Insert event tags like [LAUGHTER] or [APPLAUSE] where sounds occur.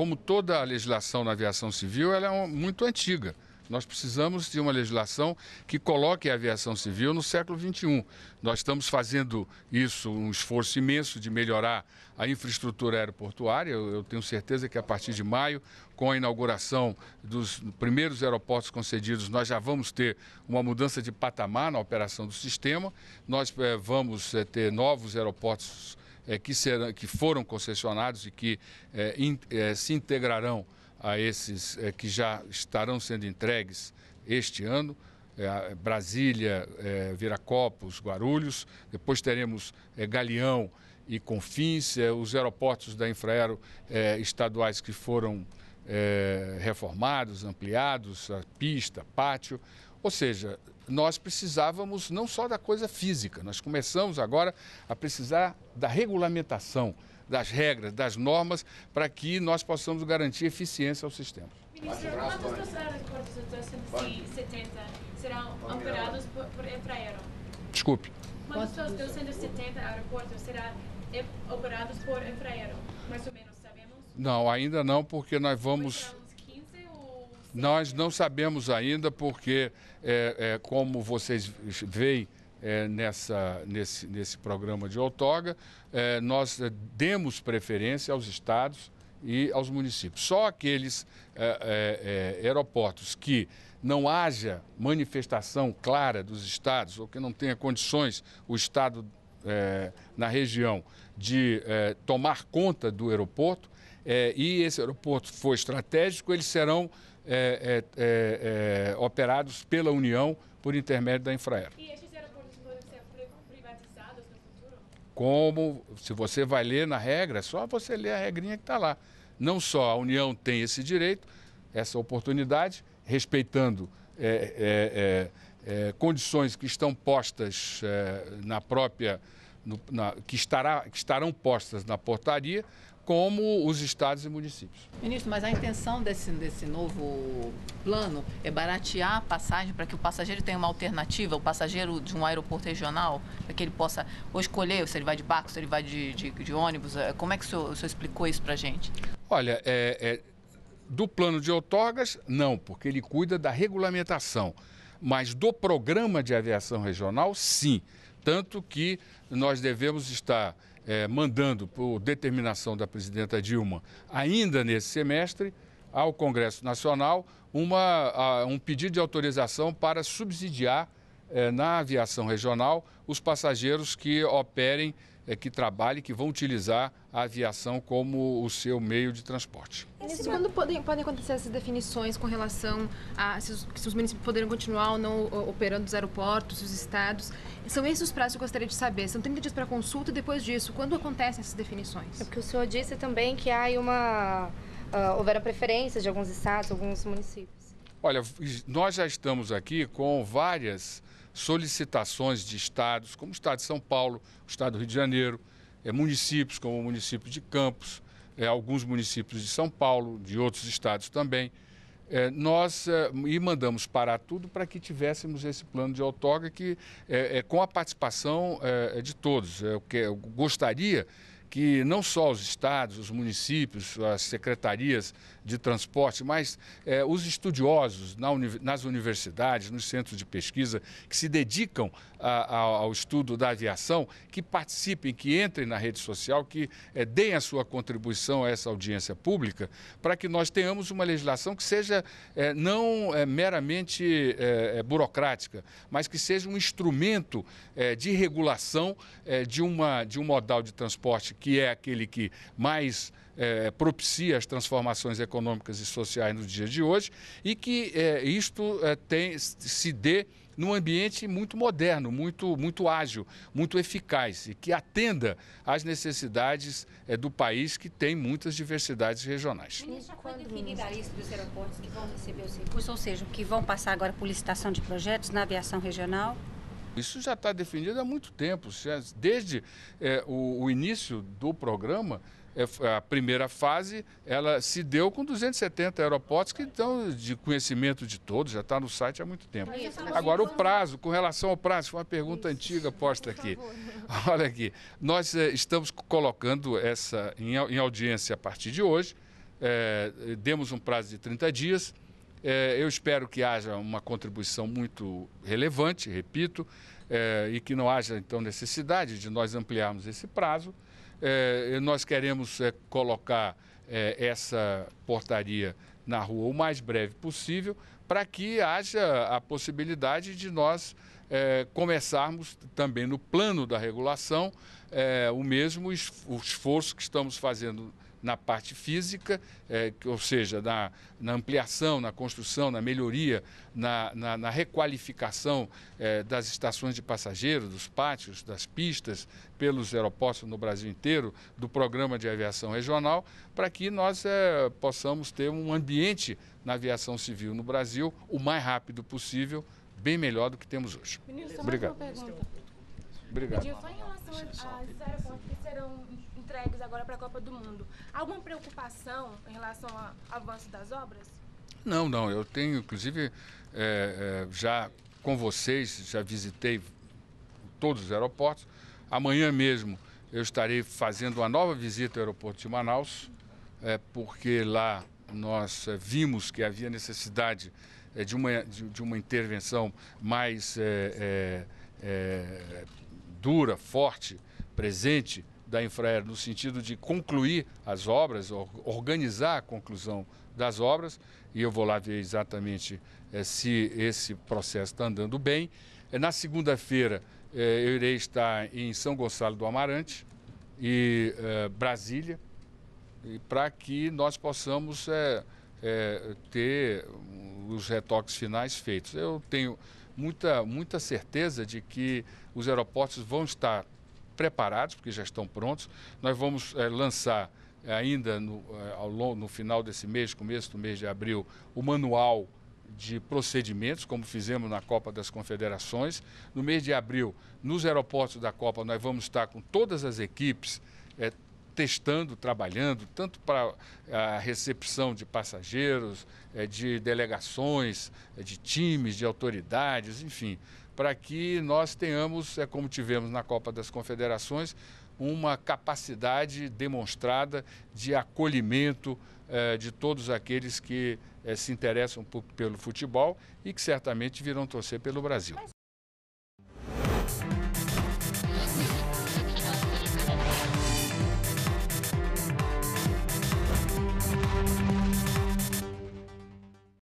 como toda a legislação na aviação civil, ela é muito antiga. Nós precisamos de uma legislação que coloque a aviação civil no século XXI. Nós estamos fazendo isso, um esforço imenso de melhorar a infraestrutura aeroportuária. Eu, tenho certeza que a partir de maio, com a inauguração dos primeiros aeroportos concedidos, nós já vamos ter uma mudança de patamar na operação do sistema. Nós eh, vamos eh, ter novos aeroportos é, que, serão, que foram concessionados e que é, in, é, se integrarão a esses é, que já estarão sendo entregues este ano. É, Brasília, é, Viracopos, Guarulhos, depois teremos Galeão e Confins, os aeroportos da Infraero estaduais que foram reformados, ampliados, a pista, pátio. Ou seja, nós precisávamos não só da coisa física, nós começamos agora a precisar da regulamentação, das regras, das normas, para que nós possamos garantir eficiência ao sistema. Ministro, quantos dos aeroportos até 170 serão operados por, por Embraer? Desculpe. Quantos dos 170 aeroportos serão operados por Embraer? Mais ou menos, sabemos? Não, ainda não, porque nós vamos nós não sabemos ainda, porque, é, é, como vocês veem é, nessa, nesse, nesse programa de outorga, é, nós é, demos preferência aos estados e aos municípios. Só aqueles é, aeroportos que não haja manifestação clara dos estados ou que não tenha condições o estado na região de tomar conta do aeroporto, e esse aeroporto for estratégico, eles serão é é, é, é, operados pela União por intermédio da Infraero. E esses aeroportos podem ser privatizados no futuro? Como, se você vai ler na regra, é só você ler a regrinha que está lá. Não só a União tem esse direito, essa oportunidade, respeitando é, condições que estão postas na própria, no, na, que, estará, que estarão postas na portaria, como os estados e municípios. Ministro, mas a intenção desse, desse novo plano é baratear a passagem para que o passageiro tenha uma alternativa, o passageiro de um aeroporto regional, para que ele possa escolher se ele vai de barco, se ele vai de, de, de ônibus. É, como é que o senhor, o senhor explicou isso para a gente? Olha, é, é, do plano de outorgas, não, porque ele cuida da regulamentação. Mas do programa de aviação regional, sim. Tanto que nós devemos estar é, mandando, por determinação da presidenta Dilma, ainda nesse semestre, ao Congresso Nacional, uma, a, um pedido de autorização para subsidiar eh, na aviação regional os passageiros que operem, eh, que trabalhem, que vão utilizar a aviação como o seu meio de transporte. quando podem, podem acontecer essas definições com relação a se os, se os municípios poderão continuar ou não operando os aeroportos, os estados, são esses os prazos que eu gostaria de saber. São 30 dias para consulta e depois disso, quando acontecem essas definições? É porque o senhor disse também que há uma... Uh, houveram preferências de alguns estados, alguns municípios. Olha, nós já estamos aqui com várias solicitações de estados, como o estado de São Paulo, o estado do Rio de Janeiro, é, municípios como o município de Campos, é, alguns municípios de São Paulo, de outros estados também. É, nós é, e mandamos parar tudo para que tivéssemos esse plano de autógrafo que é, é, com a participação é, de todos. Eu, que, eu gostaria que não só os estados, os municípios, as secretarias de transporte, mas é, os estudiosos na uni nas universidades, nos centros de pesquisa, que se dedicam a, a, ao estudo da aviação, que participem, que entrem na rede social, que é, deem a sua contribuição a essa audiência pública, para que nós tenhamos uma legislação que seja é, não é, meramente é, é, burocrática, mas que seja um instrumento de regulação de, uma, de um modal de transporte que é aquele que mais é, propicia as transformações econômicas e sociais no dia de hoje e que é, isto é, tem, se dê num ambiente muito moderno, muito, muito ágil, muito eficaz e que atenda às necessidades é, do país que tem muitas diversidades regionais. Ministro, foi definida a lista dos aeroportos que vão receber os recursos, ou seja, que vão passar agora por licitação de projetos na aviação regional? Isso já está definido há muito tempo, desde é, o, o início do programa. É, a primeira fase ela se deu com 270 aeroportos que estão de conhecimento de todos, já está no site há muito tempo. Agora, o prazo, com relação ao prazo, foi uma pergunta antiga posta aqui. [LAUGHS] Olha aqui, nós eh, estamos colocando essa em, audiência a partir de hoje, é, demos um prazo de 30 dias. É, eu espero que haja uma contribuição muito relevante, repito, é, e que não haja, então, necessidade de nós ampliarmos esse prazo. É, nós queremos é, colocar é, essa portaria na rua o mais breve possível, para que haja a possibilidade de nós começarmos também no plano da regulação o mesmo es o esforço que estamos fazendo na parte física, é, ou seja, na, na, ampliação, na construção, na melhoria, na, na, na requalificação é, das estações de passageiros, dos pátios, das pistas, pelos aeroportos no Brasil inteiro, do programa de aviação regional, para que nós é, possamos ter um ambiente na aviação civil no Brasil o mais rápido possível, bem melhor do que temos hoje. Ministro, Obrigado. Obrigado. Só em relação aeroportos que serão entregues agora para a Copa do Mundo. Alguma preocupação em relação ao avanço das obras? Não, não. Eu tenho, inclusive, é, é, já com vocês, já visitei todos os aeroportos. Amanhã mesmo eu estarei fazendo uma nova visita ao aeroporto de Manaus, é, porque lá nós é, vimos que havia necessidade é, de, uma, de, de, uma intervenção mais é, dura, forte, presente da Infraero no sentido de concluir as obras, organizar a conclusão das obras, e eu vou lá ver exatamente é, se esse processo está andando bem. Eh, na segunda-feira é, eu irei estar em São Gonçalo do Amarante e é, Brasília, para que nós possamos ter os retoques finais feitos. Eu tenho muita, muita certeza de que os aeroportos vão estar preparados, porque já estão prontos. Nós vamos é, lançar eh, ainda no, eh, ao longo, no final desse mês, começo do mês de abril, o manual de procedimentos, como fizemos na Copa das Confederações. No mês de abril, nos aeroportos da Copa, nós vamos estar com todas as equipes é, testando, trabalhando, tanto para a recepção de passageiros, eh, de delegações, eh, de times, de autoridades, enfim, para que nós tenhamos, é como tivemos na Copa das Confederações, uma capacidade demonstrada de acolhimento de todos aqueles que se interessam pelo futebol e que certamente virão torcer pelo Brasil.